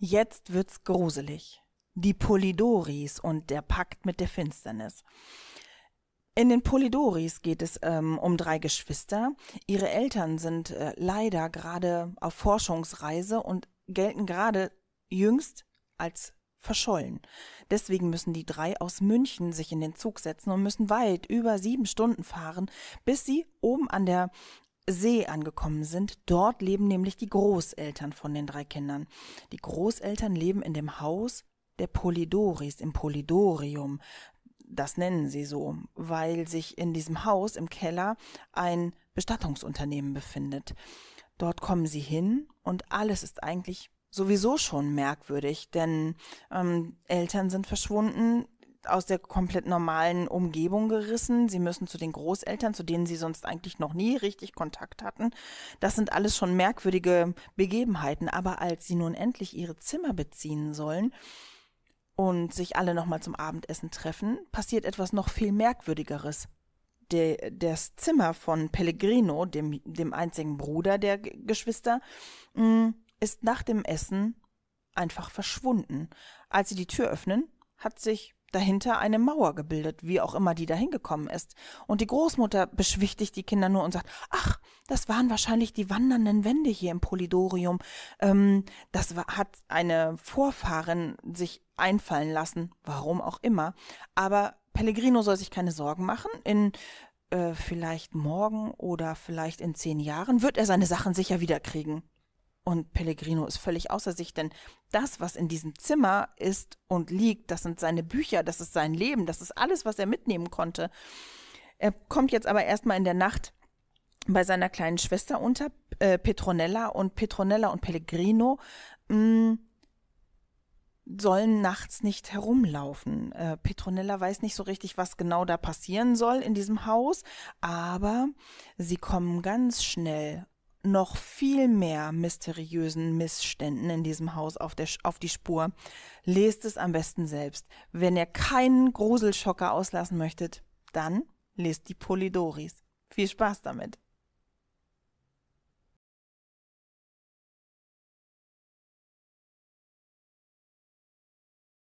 Jetzt wird's gruselig. Die Polidoris und der Pakt mit der Finsternis. In den Polidoris geht es ähm, um drei Geschwister. Ihre Eltern sind äh, leider gerade auf Forschungsreise und gelten gerade jüngst als verschollen. Deswegen müssen die drei aus München sich in den Zug setzen und müssen weit über sieben Stunden fahren, bis sie oben an der See angekommen sind. Dort leben nämlich die Großeltern von den drei Kindern. Die Großeltern leben in dem Haus der Polidoris, im Polidorium. Das nennen sie so, weil sich in diesem Haus im Keller ein Bestattungsunternehmen befindet. Dort kommen sie hin und alles ist eigentlich sowieso schon merkwürdig, denn ähm, Eltern sind verschwunden, aus der komplett normalen Umgebung gerissen. Sie müssen zu den Großeltern, zu denen sie sonst eigentlich noch nie richtig Kontakt hatten. Das sind alles schon merkwürdige Begebenheiten. Aber als sie nun endlich ihre Zimmer beziehen sollen und sich alle nochmal zum Abendessen treffen, passiert etwas noch viel Merkwürdigeres. De, das Zimmer von Pellegrino, dem, dem einzigen Bruder der G Geschwister, mm, ist nach dem Essen einfach verschwunden. Als sie die Tür öffnen, hat sich dahinter eine Mauer gebildet, wie auch immer die dahin gekommen ist. Und die Großmutter beschwichtigt die Kinder nur und sagt, ach, das waren wahrscheinlich die wandernden Wände hier im Polidorium. Ähm, das hat eine Vorfahrin sich einfallen lassen, warum auch immer. Aber Pellegrino soll sich keine Sorgen machen. In äh, vielleicht morgen oder vielleicht in zehn Jahren wird er seine Sachen sicher wiederkriegen. Und Pellegrino ist völlig außer sich, denn das, was in diesem Zimmer ist und liegt, das sind seine Bücher, das ist sein Leben, das ist alles, was er mitnehmen konnte. Er kommt jetzt aber erstmal in der Nacht bei seiner kleinen Schwester unter, äh, Petronella, und Petronella und Pellegrino mh, mm, sollen nachts nicht herumlaufen. Äh, Petronella weiß nicht so richtig, was genau da passieren soll in diesem Haus, aber sie kommen ganz schnell noch viel mehr mysteriösen Missständen in diesem Haus auf, der, auf die Spur. Lest es am besten selbst. Wenn ihr keinen Gruselschocker auslassen möchtet, dann lest die Polidoris. Viel Spaß damit!